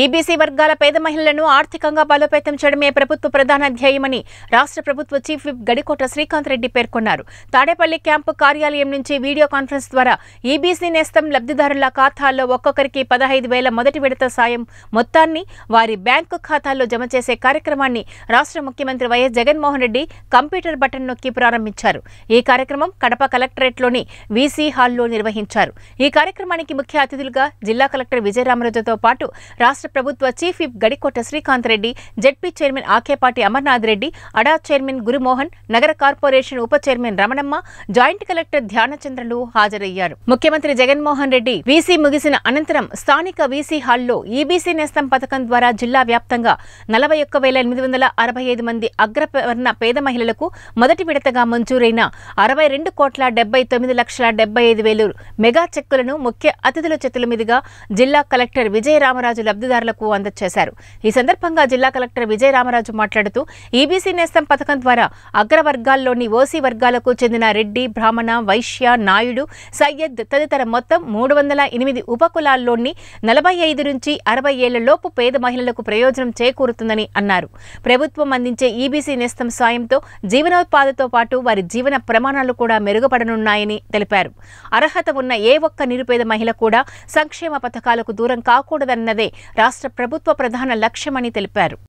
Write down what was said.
EBC వర్గాల పేద మహిళలను ఆర్థికంగా బలోపేతం చేయడమే ప్రభుత్వ ప్రధాన ధ్యేయమని రాష్ట్ర ప్రభుత్వ చీఫ్ విప్ గడికోట శ్రీకాంత్ రెడ్డి పేర్కొన్నారు తాడేపల్లి క్యాంపు కార్యాలయం నుంచి వీడియో కాన్ఫరెన్స్ ద్వారా ఈబీసీ నేస్తం లబ్ధిదారుల ఖాతాల్లో ఒక్కొక్కరికి పదహైదు వేల మొదటి విడత సాయం మొత్తాన్ని వారి బ్యాంకు ఖాతాల్లో జమ చేసే కార్యక్రమాన్ని రాష్ట్ర ముఖ్యమంత్రి YS Jaganmohan Reddy computer button నొక్కి ప్రారంభించారు ఈ కార్యక్రమం కడప కలెక్టరేట్లోని వీసీ హాల్లో నిర్వహించారు ఈ కార్యక్రమానికి ముఖ్య అతిథులుగా జిల్లా కలెక్టర్ విజయరామరాజుతో పాటు రాష్ట్ర రాష్ట్ర ప్రభుత్వ chief whip Gadikota Srikanth Reddy ZP chairman Akepati Amarnath Reddy ADA chairman Gurumohan నగర కార్పొరేషన్ ఉప చైర్మన్ రమణమ్మ జాయింట్ కలెక్టర్ ధ్యానచంద్రులు హాజరయ్యారు ముఖ్యమంత్రి జగన్మోహన్ రెడ్డి వీసీ ముగిసిన అనంతరం స్థానిక వీసీ హాల్లో ఈబీసీ నేస్తం పథకం ద్వారా జిల్లా వ్యాప్తంగా నలభై ఒక్క వేల ఎనిమిది వందల అరవై ఐదు మంది అగ్రవర్ణ పేద మహిళలకు మొదటి విడతగా మంజూరైన అరవై రెండు కోట్ల డెబ్బై తొమ్మిది లక్షల డెబ్బై ఐదు వేలు మెగా చెక్కులను ముఖ్య అతిథుల చేతుల మీదుగా జిల్లా కలెక్టర్ విజయ రామరాజు లబ్ధి లబ్దిదారులకు అందజేశారు ఈ సందర్భంగా జిల్లా కలెక్టర్ విజయ రామరాజు మాట్లాడుతూ ఈబీసీ e నేస్తం పథకం ద్వారా అగ్రవర్గాల్లోని ఓసీ వర్గాలకు చెందిన రెడ్డి బ్రాహ్మణ వైశ్య నాయుడు సయ్యద్ తదితర మొత్తం మూడు వందల ఎనిమిది ఉపకులాల్లోని నలభై ఐదు నుంచి అరవై ఏళ్లలోపు పేద మహిళలకు ప్రయోజనం చేకూరుతుందని అన్నారు ప్రభుత్వం అందించే ఈబీసీ e నేస్తం సాయంతో జీవనోత్పాదతో పాటు వారి జీవన ప్రమాణాలు కూడా మెరుగుపడనున్నాయని తెలిపారు అర్హత ఉన్న ఏ ఒక్క నిరుపేద మహిళ కూడా సంక్షేమ పథకాలకు దూరం కాకూడదన్నదే రాష్ట్ర ప్రభుత్వ ప్రధాన లక్ష్యమని తెలిపారు